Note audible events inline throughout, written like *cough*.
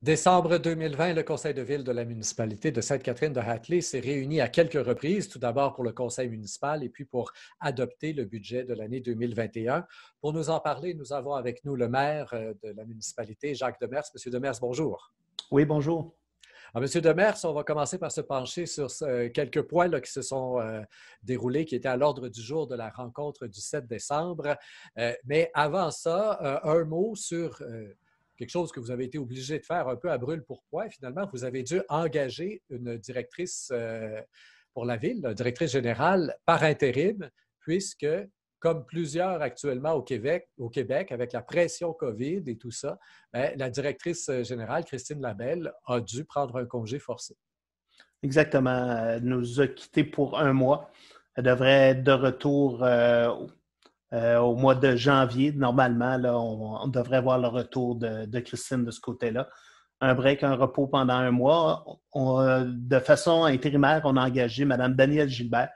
Décembre 2020, le conseil de ville de la municipalité de Sainte-Catherine-de-Hatley s'est réuni à quelques reprises, tout d'abord pour le conseil municipal et puis pour adopter le budget de l'année 2021. Pour nous en parler, nous avons avec nous le maire euh, de la municipalité, Jacques Demers. Monsieur Demers, bonjour. Oui, bonjour. Monsieur Demers, on va commencer par se pencher sur euh, quelques points qui se sont euh, déroulés, qui étaient à l'ordre du jour de la rencontre du 7 décembre. mais avant ça, un mot sur quelque chose que vous avez été obligé de faire un peu à brûle pour finalement, vous avez dû engager une directrice euh, pour la ville, une directrice générale par intérim, puisque, comme plusieurs actuellement au Québec, au Québec avec la pression COVID et tout ça, ben, la directrice euh, générale, Christine Labelle, a dû prendre un congé forcé. Exactement. Elle nous a quittés pour un mois. Elle devrait être de retour euh, euh, au mois de janvier, normalement, là, on, devrait voir le retour de, Christine de ce côté-là. Un break, un repos pendant un mois. Euh, de façon intérimaire, on a engagé Mme Danielle Gilbert,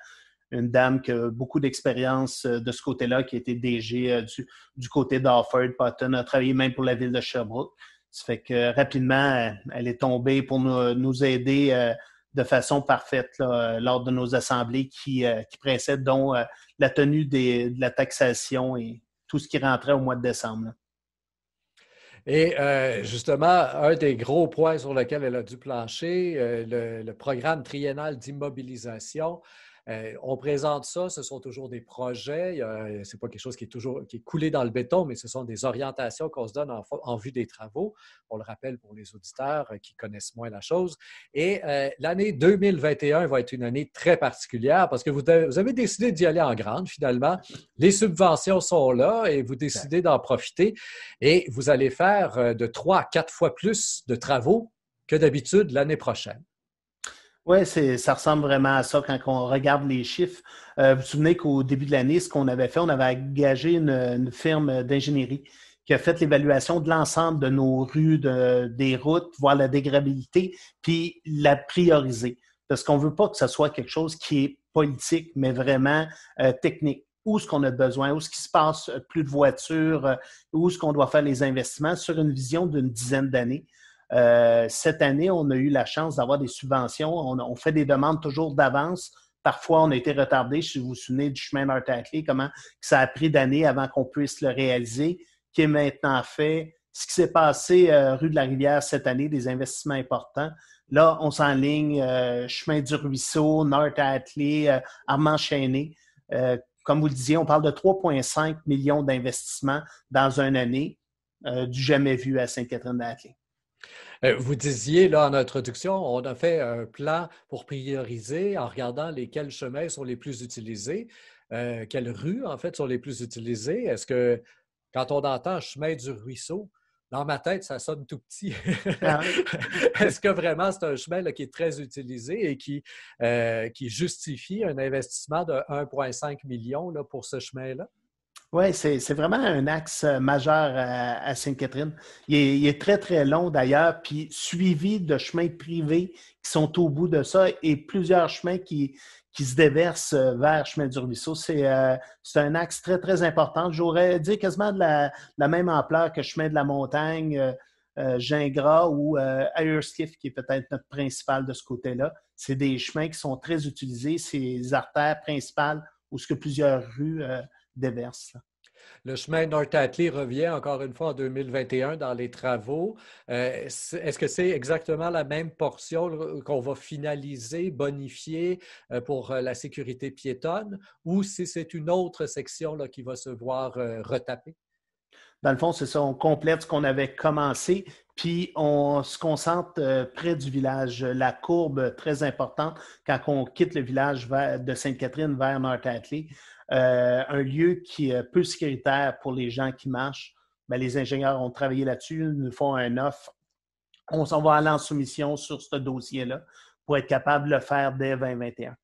une dame qui a beaucoup d'expérience euh, de ce côté-là, qui était DG du, côté d'Offord, Patton, a travaillé même pour la ville de Sherbrooke. Ça fait que rapidement, elle est tombée pour nous, nous aider de façon parfaite euh, lors de nos assemblées qui, euh, qui précèdent, dont euh, la tenue des, de la taxation et tout ce qui rentrait au mois de décembre. Et justement, un des gros points sur lequel elle a dû plancher, le, programme triennal d'immobilisation. Euh, on présente ça, ce sont toujours des projets. Euh, ce n'est pas quelque chose qui est toujours qui est coulé dans le béton, mais ce sont des orientations qu'on se donne en, vue des travaux. On le rappelle pour les auditeurs euh, qui connaissent moins la chose. Et l'année 2021 va être une année très particulière parce que vous, vous avez décidé d'y aller en grande finalement. Les subventions sont là et vous décidez d'en profiter et vous allez faire de trois à quatre fois plus de travaux que d'habitude l'année prochaine. Oui, ça ressemble vraiment à ça quand on regarde les chiffres. Euh, vous vous souvenez qu'au début de l'année, ce qu'on avait fait, on avait engagé une, firme d'ingénierie qui a fait l'évaluation de l'ensemble de nos rues, des routes, voir la dégradabilité, puis la prioriser. Parce qu'on ne veut pas que ce soit quelque chose qui est politique, mais vraiment euh, technique. Où est-ce qu'on a besoin, où est-ce qu'il se passe euh, plus de voitures, où est-ce qu'on doit faire les investissements sur une vision d'une dizaine d'années. Euh, cette année, on a eu la chance d'avoir des subventions. On, on, fait des demandes toujours d'avance. Parfois, on a été retardé. Si vous vous souvenez du chemin nord comment ça a pris d'années avant qu'on puisse le réaliser, qui est maintenant fait. Ce qui s'est passé euh, rue de la Rivière cette année, des investissements importants. Là, on s'enligne euh, chemin du ruisseau, North euh, Armand comme vous le disiez, on parle de 3,5 millions d'investissements dans une année, du jamais vu à sainte catherine datlé euh, vous disiez, là, en introduction, on a fait un plan pour prioriser en regardant quels chemins sont les plus utilisés, euh, quelles rues, en fait, sont les plus utilisées. Est-ce que, quand on entend chemin du ruisseau, dans ma tête, ça sonne tout petit. Ah *laughs* Est-ce que vraiment c'est un chemin qui est très utilisé et qui, euh, justifie un investissement de 1,5 million là, pour ce chemin-là? Oui, c'est vraiment un axe euh, majeur euh, à, Sainte-Catherine. Il, est très, très long d'ailleurs, puis suivi de chemins privés qui sont au bout de ça et plusieurs chemins qui, qui se déversent euh, vers Chemin du Ruisseau. C'est un axe très, très important. J'aurais dit quasiment de la, la, même ampleur que Chemin de la Montagne, euh, Gingras ou Ayerskiff, qui est peut-être notre principal de ce côté-là. C'est des chemins qui sont très utilisés, c'est les artères principales où ce que plusieurs rues le chemin North Atlee revient encore une fois en 2021 dans les travaux. Euh, est-ce que c'est exactement la même portion qu'on va finaliser, bonifier euh, pour euh, la sécurité piétonne ou si c'est une autre section là, qui va se voir retaper? retapée? Dans le fond, c'est ça, on complète ce qu'on avait commencé, puis on se concentre près du village. La courbe très importante quand on quitte le village de Sainte-Catherine vers North Atlee. Euh, un lieu qui est peu sécuritaire pour les gens qui marchent. Ben, les ingénieurs ont travaillé là-dessus, nous font un offre. On s'en va aller en soumission sur ce dossier-là pour être capable de le faire dès 2021.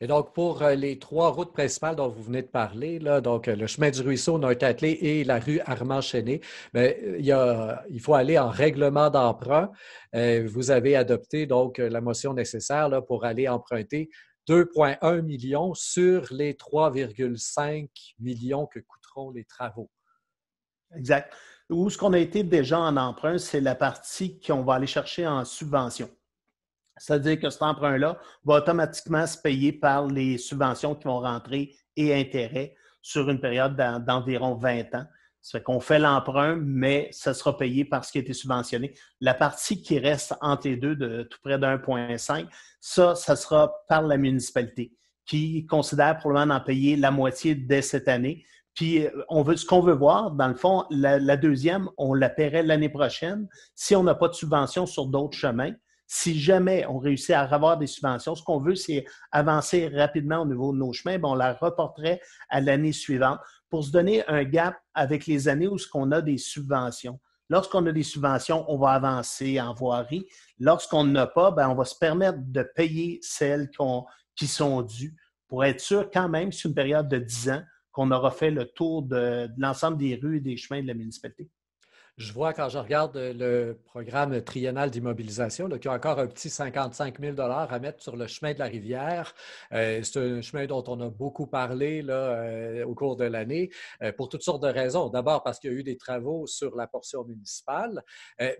Et donc, pour euh, les trois routes principales dont vous venez de parler, donc euh, le chemin du ruisseau, Nord-Atelier et la rue Armand Chenet, ben, il, faut aller en règlement d'emprunt. Vous avez adopté donc la motion nécessaire pour aller emprunter 2,1 millions sur les 3,5 millions que coûteront les travaux. Exact. Où ce qu'on a été déjà en emprunt, c'est la partie qu'on va aller chercher en subvention. C'est-à-dire que cet emprunt-là va automatiquement se payer par les subventions qui vont rentrer et intérêts sur une période d'environ 20 ans. Ça fait qu'on fait l'emprunt, mais ça sera payé par ce qui a été subventionné. La partie qui reste en T2, de tout près de 1,5, ça, ça sera par la municipalité qui considère probablement d'en payer la moitié dès cette année. Puis euh, on veut ce qu'on veut voir, dans le fond, la, la deuxième, on la paierait l'année prochaine si on n'a pas de subvention sur d'autres chemins si jamais on réussit à avoir des subventions, ce qu'on veut, c'est avancer rapidement au niveau de nos chemins, ben, on la reporterait à l'année suivante pour se donner un gap avec les années où on a des subventions. Lorsqu'on a des subventions, on va avancer en voirie. Lorsqu'on n'a pas, ben on va se permettre de payer celles qui sont dues pour être sûr quand même, sur une période de dix ans, qu'on aura fait le tour de l'ensemble des rues et des chemins de la municipalité. Je vois quand je regarde euh, le programme triennal d'immobilisation qu'il y a encore un petit 55 000 à mettre sur le chemin de la rivière. Euh, c'est un chemin dont on a beaucoup parlé là, euh, au cours de l'année euh, pour toutes sortes de raisons. D'abord parce qu'il y a eu des travaux sur la portion municipale,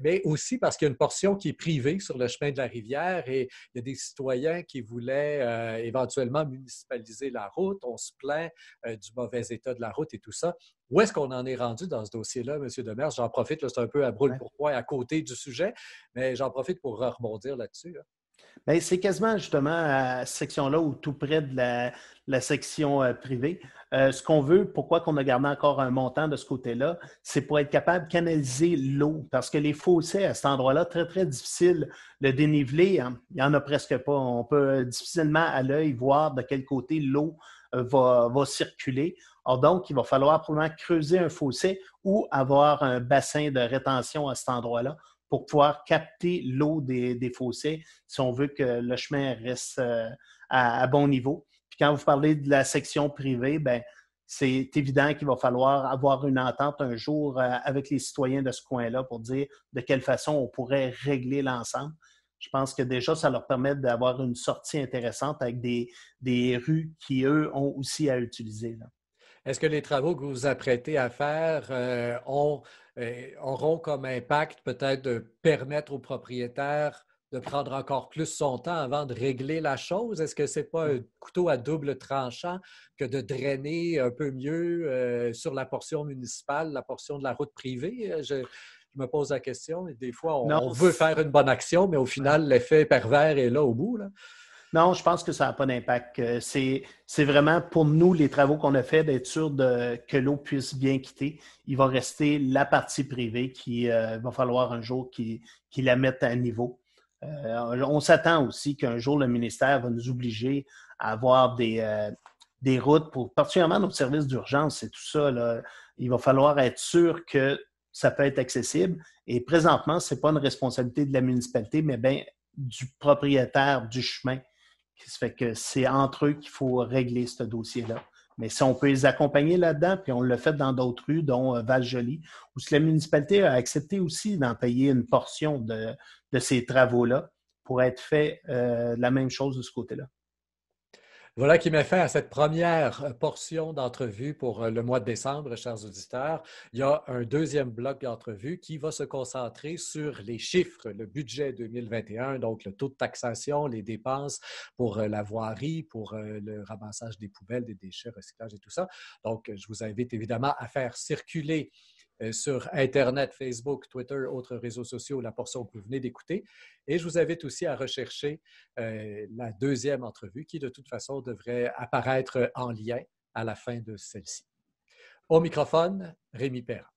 mais aussi parce qu'il y a une portion qui est privée sur le chemin de la rivière et il y a des citoyens qui voulaient éventuellement municipaliser la route. On se plaint du mauvais état de la route et tout ça. Où est-ce qu'on en est rendu dans ce dossier-là, M. Demers? J'en profite, c'est un peu à brûle pourquoi à côté du sujet, mais j'en profite pour rebondir là-dessus. Hein. Ben, c'est quasiment justement à cette section-là ou tout près de la, section euh, privée. Euh, ce qu'on veut, pourquoi qu'on a gardé encore un montant de ce côté-là, c'est pour être capable de canaliser l'eau. Parce que les fossés à cet endroit-là, très, très difficile. Le déniveler. Hein. il n'y en a presque pas. On peut difficilement à l'œil voir de quel côté l'eau euh, va, va, circuler. Alors donc, il va falloir probablement creuser un fossé ou avoir un bassin de rétention à cet endroit-là pour pouvoir capter l'eau des, fossés si on veut que le chemin reste euh, à, bon niveau. Puis quand vous parlez de la section privée, ben c'est évident qu'il va falloir avoir une entente un jour euh, avec les citoyens de ce coin-là pour dire de quelle façon on pourrait régler l'ensemble. Je pense que déjà, ça leur permet d'avoir une sortie intéressante avec des, des rues qui, eux, ont aussi à utiliser. Là. Est-ce que les travaux que vous vous apprêtez à faire euh, ont, euh, auront comme impact peut-être de permettre aux propriétaires de prendre encore plus son temps avant de régler la chose? Est-ce que ce n'est pas un couteau à double tranchant que de drainer un peu mieux euh, sur la portion municipale, la portion de la route privée? Je, me pose la question. des fois, on, on, veut faire une bonne action, mais au final, l'effet pervers est là au bout. Là. Non, je pense que ça n'a pas d'impact. Euh, c'est, vraiment pour nous, les travaux qu'on a faits, d'être sûr que l'eau puisse bien quitter. Il va rester la partie privée qui euh, va falloir un jour qui, la mette à niveau. Euh, on s'attend aussi qu'un jour, le ministère va nous obliger à avoir des, routes, pour, particulièrement nos services d'urgence et tout ça. Il va falloir être sûr que ça peut être accessible. Et présentement, ce n'est pas une responsabilité de la municipalité, mais bien du propriétaire du chemin ça fait que c'est entre eux qu'il faut régler ce dossier-là. Mais si on peut les accompagner là-dedans, puis on le fait dans d'autres rues, dont euh, Val-Joli, où la municipalité a accepté aussi d'en payer une portion de, ces travaux-là pour être fait euh, la même chose de ce côté-là. Voilà qui met fait à cette première euh, portion d'entrevue pour euh, le mois de décembre, chers auditeurs. Il y a un deuxième bloc d'entrevue qui va se concentrer sur les chiffres, le budget 2021, donc le taux de taxation, les dépenses pour euh, la voirie, pour le ramassage des poubelles, des déchets, recyclage et tout ça. Donc, je vous invite évidemment à faire circuler euh, sur Internet, Facebook, Twitter, autres réseaux sociaux, la portion que vous venez d'écouter. Et je vous invite aussi à rechercher euh, la deuxième entrevue qui, de toute façon, devrait apparaître en lien à la fin de celle-ci. Au microphone, Rémi Perrin.